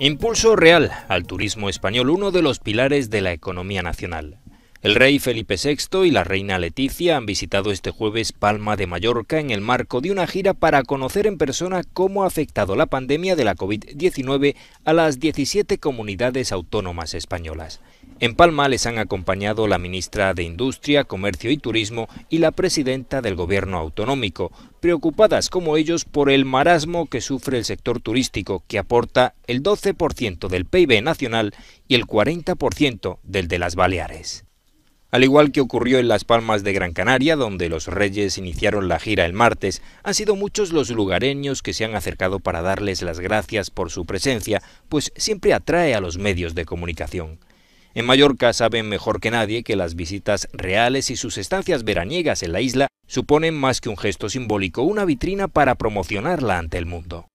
Impulso real al turismo español, uno de los pilares de la economía nacional. El rey Felipe VI y la reina Leticia han visitado este jueves Palma de Mallorca en el marco de una gira para conocer en persona cómo ha afectado la pandemia de la COVID-19 a las 17 comunidades autónomas españolas. En Palma les han acompañado la ministra de Industria, Comercio y Turismo y la presidenta del gobierno autonómico, preocupadas como ellos por el marasmo que sufre el sector turístico, que aporta el 12% del PIB nacional y el 40% del de las Baleares. Al igual que ocurrió en Las Palmas de Gran Canaria, donde los Reyes iniciaron la gira el martes, han sido muchos los lugareños que se han acercado para darles las gracias por su presencia, pues siempre atrae a los medios de comunicación. En Mallorca saben mejor que nadie que las visitas reales y sus estancias veraniegas en la isla suponen más que un gesto simbólico, una vitrina para promocionarla ante el mundo.